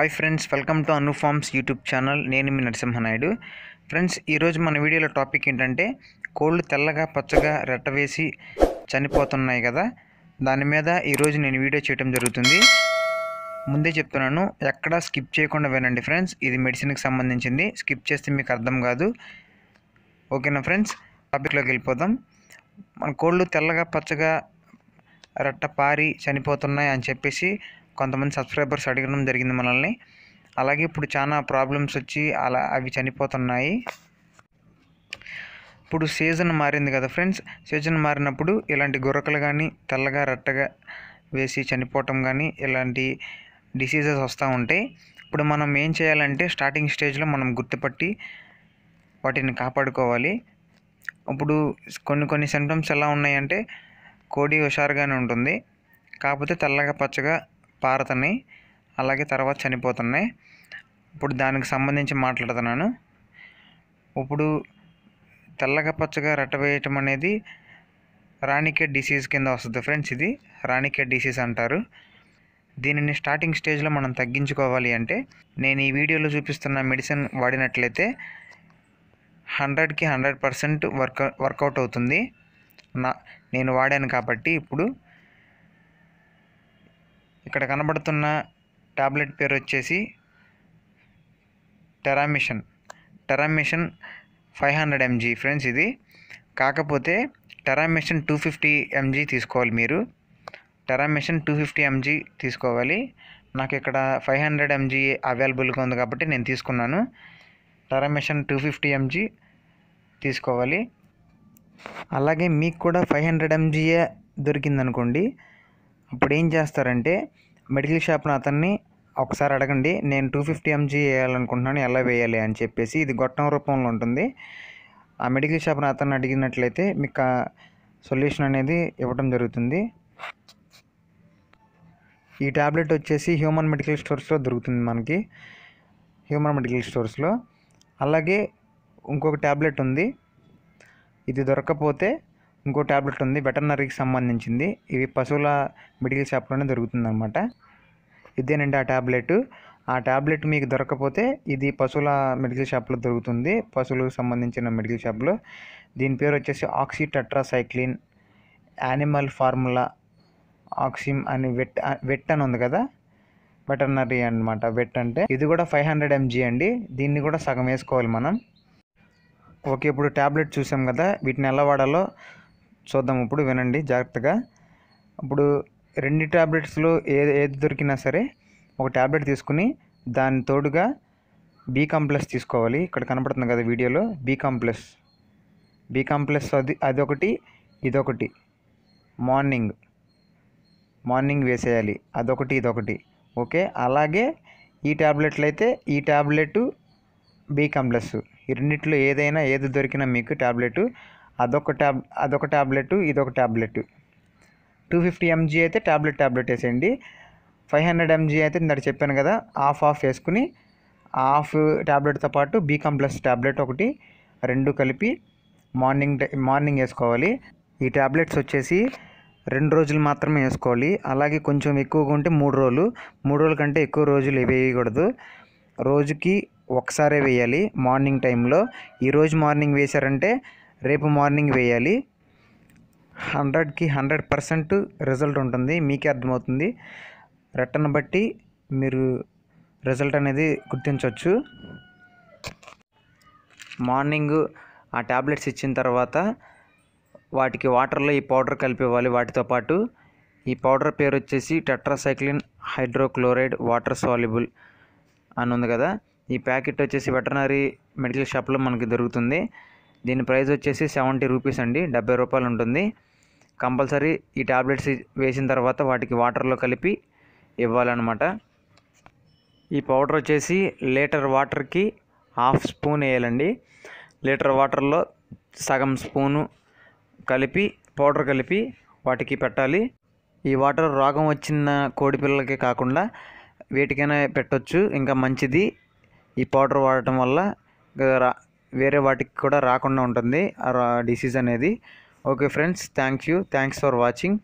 hi friends welcome to Anu farms YouTube channel నేను మీ Narasimha Naidu friends ఈరోజు మన వీడియోలో టాపిక్ ఏంటంటే కోళ్ళు తెల్లగా పచ్చగా రెట్ట వేసి చనిపోతున్నాయి కదా దాని మీద ఈరోజు నేను వీడియో చేయడం జరుగుతుంది ముందే చెప్తున్నాను ఎక్కడా స్కిప్ చేయకుండా వినండి ఫ్రెండ్స్ ఇది మెడిసిన్కి సంబంధించింది స్కిప్ చేస్తే మీకు అర్థం కాదు ఓకేనా ఫ్రెండ్స్ టాపిక్లోకి వెళ్ళిపోదాం మన కోళ్ళు తెల్లగా పచ్చగా రెట్ట పారి చనిపోతున్నాయి అని చెప్పేసి కొంతమంది సబ్స్క్రైబర్స్ అడగడం జరిగింది మనల్ని అలాగే ఇప్పుడు చాలా ప్రాబ్లమ్స్ వచ్చి అలా అవి చనిపోతున్నాయి ఇప్పుడు సీజన్ మారింది కదా ఫ్రెండ్స్ సీజన్ మారినప్పుడు ఇలాంటి గొర్రకలు కానీ తెల్లగా రెట్టగా వేసి చనిపోవటం కానీ ఇలాంటి డిసీజెస్ వస్తూ ఉంటాయి ఇప్పుడు మనం ఏం చేయాలంటే స్టార్టింగ్ స్టేజ్లో మనం గుర్తుపట్టి వాటిని కాపాడుకోవాలి ఇప్పుడు కొన్ని కొన్ని సిమ్టమ్స్ ఎలా ఉన్నాయంటే కోడి హుషారుగానే ఉంటుంది కాకపోతే తెల్లగా పచ్చగా పారుతున్నాయి అలాగే తర్వాత చనిపోతున్నాయి ఇప్పుడు దానికి సంబంధించి మాట్లాడుతున్నాను ఇప్పుడు తెల్లగా పచ్చగా రెట్టవేయటం అనేది రాణికేట్ డిసీజ్ కింద వస్తుంది ఫ్రెండ్స్ ఇది రాణికేట్ డిసీజ్ అంటారు దీనిని స్టార్టింగ్ స్టేజ్లో మనం తగ్గించుకోవాలి అంటే నేను ఈ వీడియోలో చూపిస్తున్న మెడిసిన్ వాడినట్లయితే హండ్రెడ్కి హండ్రెడ్ పర్సెంట్ వర్క్ వర్కౌట్ అవుతుంది నా నేను వాడాను కాబట్టి ఇప్పుడు ఇక్కడ కనబడుతున్న టాబ్లెట్ పేరు వచ్చేసి Terramycin Terramycin five hundred MG friends ఇది కాకపోతే టెరామిషన్ టూ ఫిఫ్టీ ఎంజీ తీసుకోవాలి మీరు టెరామిషన్ టూ ఫిఫ్టీ ఎంజీ తీసుకోవాలి నాకు ఇక్కడ ఫైవ్ హండ్రెడ్ ఎంజీ అవైలబుల్గా ఉంది కాబట్టి నేను తీసుకున్నాను టెరామిషన్ టూ ఫిఫ్టీ ఎంజీ తీసుకోవాలి అలాగే మీకు కూడా ఫైవ్ హండ్రెడ్ ఎంజీఏ దొరికిందనుకోండి అప్పుడు ఏం చేస్తారంటే మెడికల్ షాప్ను అతన్ని ఒకసారి అడగండి నేను టూ ఫిఫ్టీ ఎంజీ వేయాలనుకుంటున్నాను ఎలా వేయాలి అని చెప్పేసి ఇది గొట్టం రూపంలో ఉంటుంది ఆ మెడికల్ షాప్ను అతన్ని అడిగినట్లయితే మీకు సొల్యూషన్ అనేది ఇవ్వడం జరుగుతుంది ఈ ట్యాబ్లెట్ వచ్చేసి హ్యూమన్ మెడికల్ స్టోర్స్లో దొరుకుతుంది మనకి హ్యూమన్ మెడికల్ స్టోర్స్లో అలాగే ఇంకొక ట్యాబ్లెట్ ఉంది ఇది దొరకపోతే ఇంకో ట్యాబ్లెట్ ఉంది వెటర్నరీకి సంబంధించింది ఇవి పశువుల మెడికల్ షాప్లోనే అనమాట ఇదేనండి ఆ ట్యాబ్లెట్ ఆ ట్యాబ్లెట్ మీకు దొరకపోతే ఇది పశువుల మెడికల్ షాప్లో దొరుకుతుంది పశువులకు సంబంధించిన మెడికల్ షాప్లో దీని పేరు వచ్చేసి ఆక్సి టెట్రాసైక్లిన్ యానిమల్ ఫార్ములా ఆక్సిమ్ అని వెట్ వెట్ అని ఉంది కదా వెటర్నరీ అనమాట వెట్ అంటే ఇది కూడా ఫైవ్ హండ్రెడ్ ఎంజీ అండి దీన్ని కూడా సగం వేసుకోవాలి మనం ఓకే ఇప్పుడు ట్యాబ్లెట్ చూసాం కదా వీటిని ఎలా వాడాలో చూద్దాం ఇప్పుడు వినండి జాగ్రత్తగా ఇప్పుడు రెండు ట్యాబ్లెట్స్లో ఏది ఏది దొరికినా సరే ఒక ట్యాబ్లెట్ తీసుకుని దాని తోడుగా బీ కాంప్లెక్స్ తీసుకోవాలి ఇక్కడ కనపడుతుంది కదా వీడియోలో బీ కాంప్లెక్స్ బీ కాంప్లెక్స్ అది అదొకటి ఇదొకటి మార్నింగ్ మార్నింగ్ వేసేయాలి అదొకటి ఇదొకటి ఓకే అలాగే ఈ ట్యాబ్లెట్లు అయితే ఈ ట్యాబ్లెట్ బీ కాంప్లెక్స్ ఈ రెండిట్లో ఏదైనా ఏది దొరికినా మీకు ట్యాబ్లెట్ అదొక ట్యాబ్ అదొక ట్యాబ్లెట్ ఇదొక ట్యాబ్లెట్ టూ ఫిఫ్టీ ఎంజీ అయితే ట్యాబ్లెట్ ట్యాబ్లెట్ వేసేయండి ఫైవ్ హండ్రెడ్ ఎంజీ అయితే ఇందాక చెప్పాను కదా హాఫ్ హాఫ్ వేసుకుని హాఫ్ ట్యాబ్లెట్తో పాటు బీకామ్ ప్లస్ ట్యాబ్లెట్ ఒకటి రెండు కలిపి మార్నింగ్ మార్నింగ్ వేసుకోవాలి ఈ ట్యాబ్లెట్స్ వచ్చేసి రెండు రోజులు మాత్రమే వేసుకోవాలి అలాగే కొంచెం ఎక్కువగా ఉంటే మూడు రోజులు మూడు రోజుల కంటే ఎక్కువ రోజులు వేయకూడదు రోజుకి ఒకసారే వేయాలి మార్నింగ్ టైంలో ఈరోజు మార్నింగ్ వేశారంటే రేపు మార్నింగ్ వేయాలి హండ్రెడ్కి హండ్రెడ్ పర్సెంట్ రిజల్ట్ ఉంటుంది మీకే అర్థమవుతుంది రిటర్న్ బట్టి మీరు రిజల్ట్ అనేది గుర్తించవచ్చు మార్నింగ్ ఆ ట్యాబ్లెట్స్ ఇచ్చిన తర్వాత వాటికి వాటర్లో ఈ పౌడర్ కలిపివ్వాలి వాటితో పాటు ఈ పౌడర్ పేరు వచ్చేసి టెట్రాసైక్లిన్ హైడ్రోక్లోరైడ్ వాటర్ సాల్యుబుల్ అని ఉంది కదా ఈ ప్యాకెట్ వచ్చేసి వెటర్నరీ మెడికల్ షాప్లో మనకి దొరుకుతుంది దీని ప్రైస్ వచ్చేసి సెవెంటీ రూపీస్ అండి డెబ్బై రూపాయలు ఉంటుంది కంపల్సరీ ఈ ట్యాబ్లెట్స్ వేసిన తర్వాత వాటికి వాటర్లో కలిపి ఇవ్వాలన్నమాట ఈ పౌడర్ వచ్చేసి లీటర్ వాటర్కి హాఫ్ స్పూన్ వేయాలండి లీటర్ వాటర్లో సగం స్పూను కలిపి పౌడర్ కలిపి వాటికి పెట్టాలి ఈ వాటర్ రోగం వచ్చిన కోడి పిల్లలకే కాకుండా వేటికైనా పెట్టొచ్చు ఇంకా మంచిది ఈ పౌడర్ వాడటం వల్ల వేరే వాటికి కూడా రాకుండా ఉంటుంది డిసీజ్ అనేది okay friends thank you thanks for watching